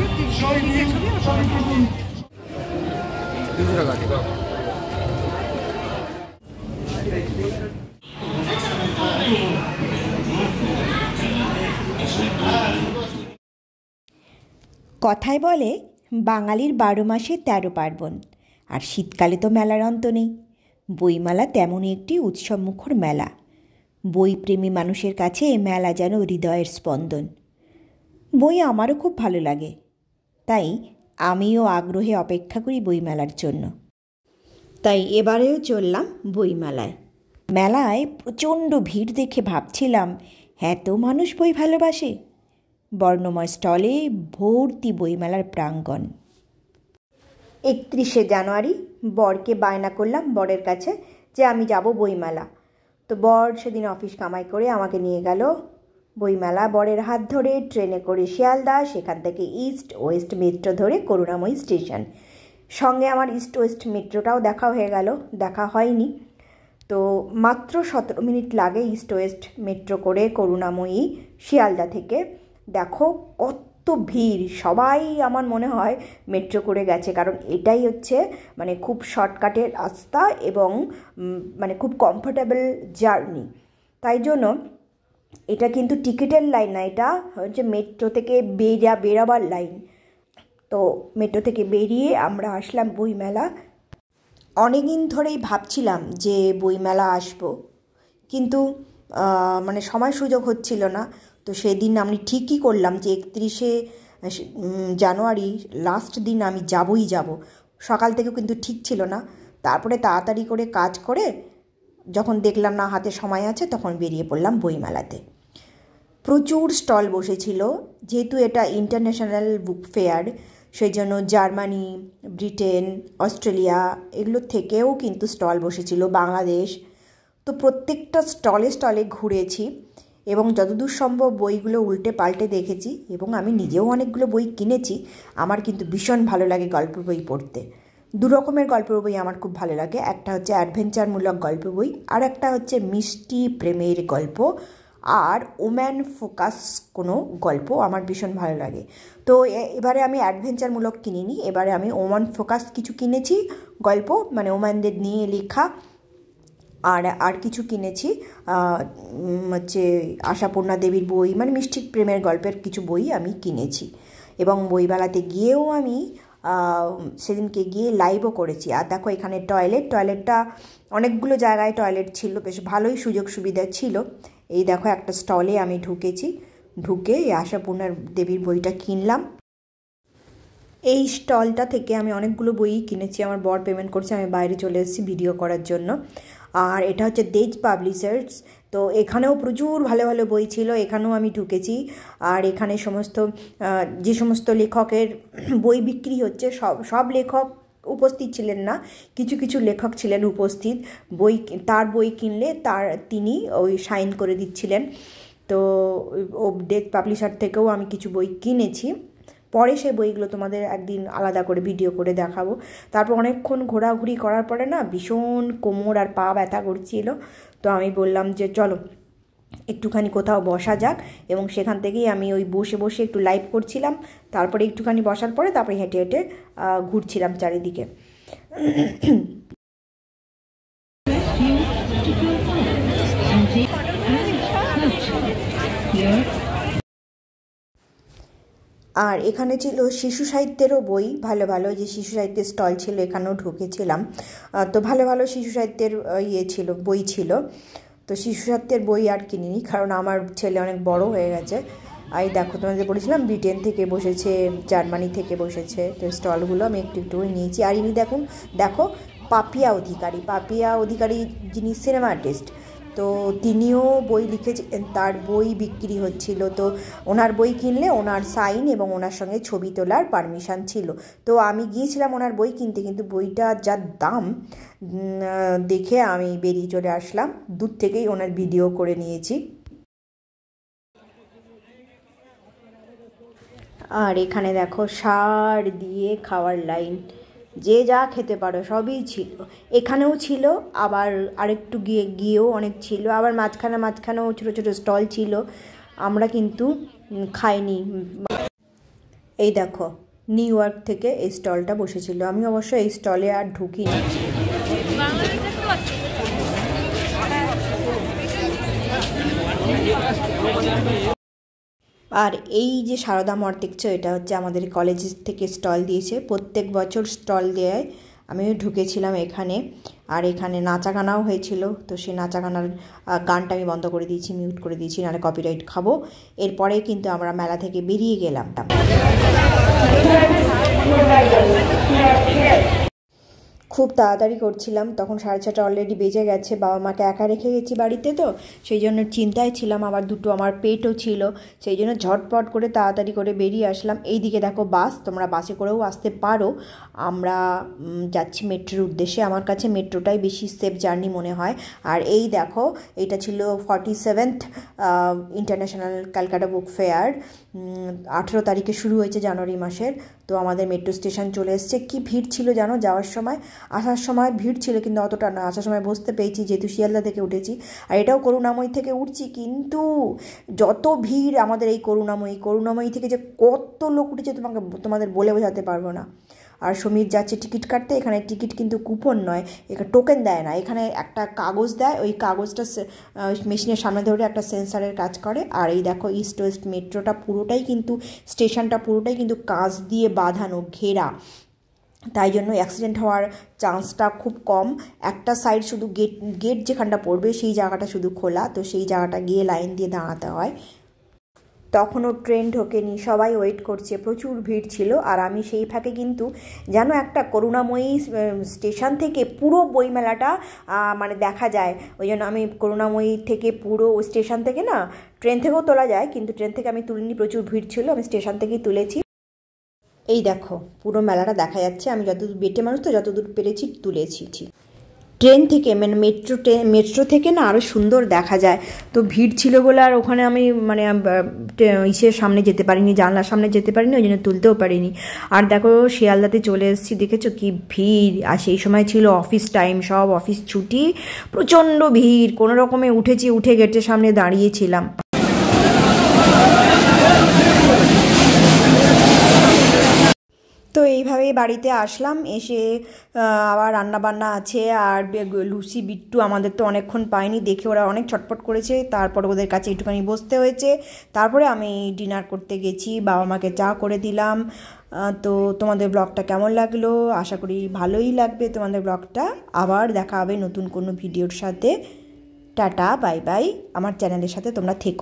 কথায় বলে বাঙালির বারো মাসে তেরো পার্বণ আর শীতকালে তো মেলার অন্ত নেই বইমেলা তেমনই একটি উৎসবমুখর মেলা বইপ্রেমী মানুষের কাছে এ মেলা যেন হৃদয়ের স্পন্দন বই আমারও খুব ভালো লাগে তাই আমিও আগ্রহে অপেক্ষা করি বইমেলার জন্য তাই এবারেও চললাম বইমেলায় মেলায় প্রচণ্ড ভিড় দেখে ভাবছিলাম এত মানুষ বই ভালোবাসে বর্ণময় স্টলে ভর্তি বইমেলার প্রাঙ্গণ একত্রিশে জানুয়ারি বরকে বায়না করলাম বরের কাছে যে আমি যাব বইমেলা তো বর সেদিন অফিস কামাই করে আমাকে নিয়ে গেল বইমেলা বরের হাত ধরে ট্রেনে করে শিয়ালদা সেখান থেকে ইস্ট ওয়েস্ট মেট্রো ধরে করুণাময়ী স্টেশন সঙ্গে আমার ইস্ট ওয়েস্ট মেট্রোটাও দেখা হয়ে গেল দেখা হয়নি তো মাত্র সতেরো মিনিট লাগে ইস্ট ওয়েস্ট মেট্রো করে করুণাময়ী শিয়ালদা থেকে দেখো কত ভিড় সবাই আমার মনে হয় মেট্রো করে গেছে কারণ এটাই হচ্ছে মানে খুব শর্টকাটের রাস্তা এবং মানে খুব কমফোর্টেবল জার্নি তাই জন্য এটা কিন্তু টিকিটের লাইন না এটা হচ্ছে মেট্রো থেকে বেরা বেরাবার লাইন তো মেট্রো থেকে বেরিয়ে আমরা আসলাম বইমেলা অনেকদিন ধরেই ভাবছিলাম যে বইমেলা আসব কিন্তু মানে সময় সুযোগ হচ্ছিল না তো সেদিন আমি ঠিকই করলাম যে একত্রিশে জানুয়ারি লাস্ট দিন আমি যাবই যাব সকাল থেকেও কিন্তু ঠিক ছিল না তারপরে তাড়াতাড়ি করে কাজ করে যখন দেখলাম না হাতে সময় আছে তখন বেরিয়ে পড়লাম বইমেলাতে প্রচুর স্টল বসেছিল যেহেতু এটা ইন্টারন্যাশনাল বুক ফেয়ার সেই জন্য জার্মানি ব্রিটেন অস্ট্রেলিয়া এগুলো থেকেও কিন্তু স্টল বসেছিল বাংলাদেশ তো প্রত্যেকটা স্টলে স্টলে ঘুরেছি এবং যতদূর সম্ভব বইগুলো উল্টে পাল্টে দেখেছি এবং আমি নিজেও অনেকগুলো বই কিনেছি আমার কিন্তু ভীষণ ভালো লাগে গল্পের বই পড়তে দু রকমের গল্পের বই আমার খুব ভালো লাগে একটা হচ্ছে অ্যাডভেঞ্চারমূলক গল্প বই আর একটা হচ্ছে মিষ্টি প্রেমের গল্প আর ওম্যান ফোকাস কোনো গল্প আমার ভীষণ ভালো লাগে তো এবারে আমি অ্যাডভেঞ্চারমূলক কিনিনি এবারে আমি ওম্যান ফোকাস কিছু কিনেছি গল্প মানে ওম্যানদের নিয়ে লেখা আর আর কিছু কিনেছি হচ্ছে আশাপূর্ণা দেবীর বই মানে মিষ্টি প্রেমের গল্পের কিছু বই আমি কিনেছি এবং বইমেলাতে গিয়েও আমি সেদিনকে গিয়ে লাইভও করেছি আর দেখো এখানে টয়লেট টয়লেটটা অনেকগুলো জায়গায় টয়লেট ছিল বেশ ভালোই সুযোগ সুবিধা ছিল এই দেখো একটা স্টলে আমি ঢুকেছি ঢুকে এই আশাপূর্ণার দেবীর বইটা কিনলাম এই স্টলটা থেকে আমি অনেকগুলো বই কিনেছি আমার বর পেমেন্ট করছে আমি বাইরে চলে এসেছি ভিডিও করার জন্য আর এটা হচ্ছে দেজ পাবলিশার্স তো এখানেও প্রচুর ভালো ভালো বই ছিল এখানেও আমি ঢুকেছি আর এখানে সমস্ত যে সমস্ত লেখকের বই বিক্রি হচ্ছে সব সব লেখক উপস্থিত ছিলেন না কিছু কিছু লেখক ছিলেন উপস্থিত বই তার বই কিনলে তার তিনি ওই সাইন করে দিচ্ছিলেন তো ও ডেথ পাবলিশার থেকেও আমি কিছু বই কিনেছি পরে সে বইগুলো তোমাদের একদিন আলাদা করে ভিডিও করে দেখাবো তারপর অনেকক্ষণ ঘোরাঘুরি করার পরে না ভীষণ কোমর আর পা ব্যথা করছিল তো আমি বললাম যে চলো একটুখানি কোথাও বসা যাক এবং সেখান থেকেই আমি ওই বসে বসে একটু লাইভ করছিলাম তারপরে একটুখানি বসার পরে তারপরে হেঁটে হেঁটে ঘুরছিলাম চারিদিকে আর এখানে ছিল শিশু সাহিত্যেরও বই ভালো ভালো যে শিশু সাহিত্যের স্টল ছিল এখানেও ঢুকেছিলাম তো ভালো ভালো শিশু সাহিত্যের ইয়ে ছিল বই ছিল তো শিশু সাহিত্যের বই আর কিনিনি কারণ আমার ছেলে অনেক বড় হয়ে গেছে আর দেখো তোমাদের বলেছিলাম ব্রিটেন থেকে বসেছে জার্মানি থেকে বসেছে তো স্টলগুলো আমি একটু একটু নিয়েছি আর ইনি দেখুন দেখো পাপিয়া অধিকারী পাপিয়া অধিকারী যিনি সিনেমা আর্টিস্ট তো তিনিও বই লিখেছেন তার বই বিক্রি হচ্ছিল তো ওনার বই কিনলে ওনার সাইন এবং ওনার সঙ্গে ছবি তোলার পারমিশন ছিল তো আমি গিয়েছিলাম ওনার বই কিনতে কিন্তু বইটা যা দাম দেখে আমি বেরিয়ে চলে আসলাম দূর থেকেই ওনার ভিডিও করে নিয়েছি আর এখানে দেখো সার দিয়ে খাওয়ার লাইন যে যা খেতে পারো সবই ছিল এখানেও ছিল আবার আরেকটু গিয়ে গিয়েও অনেক ছিল আবার মাঝখানে মাঝখানেও ছোটো ছোটো স্টল ছিল আমরা কিন্তু খাইনি এই দেখো নিউ ইয়র্ক থেকে এই স্টলটা বসেছিল আমি অবশ্য এই স্টলে আর ঢুকিনি আর এই যে সারদা মঠ দেখছো এটা হচ্ছে আমাদের কলেজ থেকে স্টল দিয়েছে প্রত্যেক বছর স্টল দেয় আমি ঢুকেছিলাম এখানে আর এখানে নাচা গানাও হয়েছিল তো সেই নাচা গানার গানটা আমি বন্ধ করে দিয়েছি মিউট করে দিয়েছি নাহলে কপিরাইট খাবো এরপরে কিন্তু আমরা মেলা থেকে বেরিয়ে গেলাম খুব তাড়াতাড়ি করছিলাম তখন সাড়ে ছটা অলরেডি বেজে গেছে বাবা মাকে একা রেখে গেছি বাড়িতে তো সেই জন্য চিন্তায় ছিলাম আবার দুটো আমার পেটও ছিল সেই জন্য ঝটপট করে তাড়াতাড়ি করে বেরিয়ে আসলাম এই দিকে দেখো বাস তোমরা বাসে করেও আসতে পারো আমরা যাচ্ছি মেট্রোর উদ্দেশ্যে আমার কাছে মেট্রোটাই বেশি সেফ জার্নি মনে হয় আর এই দেখো এটা ছিল forty seventh international Calcutta book fair আঠেরো তারিখে শুরু হয়েছে জানুয়ারি মাসের তো আমাদের মেট্রো স্টেশন চলে এসছে কী ভিড় ছিল জানো যাওয়ার সময় আসার সময় ভিড় ছিল কিন্তু অতটা না আসার সময় বসতে পেয়েছি যেহেতু শিয়ালদা থেকে উঠেছি আর এটাও করুণাময়ী থেকে উঠছি কিন্তু যত ভিড় আমাদের এই করুণাময়ী করুণাময়ী থেকে যে কত লোক উঠেছে তোমাকে তোমাদের বলে বোঝাতে পারবো না আর সমীর যাচ্ছে টিকিট কাটতে এখানে টিকিট কিন্তু কুপন নয় এখানে টোকেন দেয় না এখানে একটা কাগজ দেয় ওই কাগজটা মেশিনের সামনে ধরে একটা সেন্সারের কাজ করে আর এই দেখো ইস্ট ওয়েস্ট মেট্রোটা পুরোটাই কিন্তু স্টেশনটা পুরোটাই কিন্তু কাজ দিয়ে বাঁধানো ঘেরা তাই জন্য অ্যাক্সিডেন্ট হওয়ার চান্সটা খুব কম একটা সাইড শুধু গেট গেট যেখানটা পড়বে সেই জায়গাটা শুধু খোলা তো সেই জায়গাটা গিয়ে লাইন দিয়ে দাঁড়াতে হয় তখনও ট্রেন ঢোকেনি সবাই ওয়েট করছে প্রচুর ভিড় ছিল আর আমি সেই ফাঁকে কিন্তু যেন একটা করুণাময়ী স্টেশন থেকে পুরো বইমেলাটা মানে দেখা যায় ওই জন্য আমি করুণাময়ী থেকে পুরো স্টেশন থেকে না ট্রেন থেকেও তোলা যায় কিন্তু ট্রেন থেকে আমি তুলিনি প্রচুর ভিড় ছিল আমি স্টেশন থেকেই তুলেছি এই দেখো পুরো মেলাটা দেখা যাচ্ছে আমি যতদূর বেটে মানুষ তো যতদূর পেরেছি তুলেছি ঠিক ট্রেন থেকে মানে মেট্রো ট্রেন মেট্রো থেকে না আরও সুন্দর দেখা যায় তো ভিড় ছিল বলে আর ওখানে আমি মানে ইসের সামনে যেতে পারিনি জানলার সামনে যেতে পারিনি ওই জন্য তুলতেও পারিনি আর দেখো শিয়ালদাতে চলে এসেছি দেখেছো কি ভিড় আর সেই সময় ছিল অফিস টাইম সব অফিস ছুটি প্রচণ্ড ভিড় কোনো রকমে উঠেছি উঠে গেটের সামনে দাঁড়িয়েছিলাম তো এইভাবে বাড়িতে আসলাম এসে আবার রান্নাবান্না আছে আর লুচি বিট্টু আমাদের তো অনেকক্ষণ পাইনি দেখে ওরা অনেক ছটপট করেছে তারপর ওদের কাছে একটুখানি বসতে হয়েছে তারপরে আমি ডিনার করতে গেছি বাবা মাকে চা করে দিলাম তো তোমাদের ব্লগটা কেমন লাগলো আশা করি ভালোই লাগবে তোমাদের ব্লগটা আবার দেখা হবে নতুন কোনো ভিডিওর সাথে টাটা বাই বাই আমার চ্যানেলের সাথে তোমরা থেকো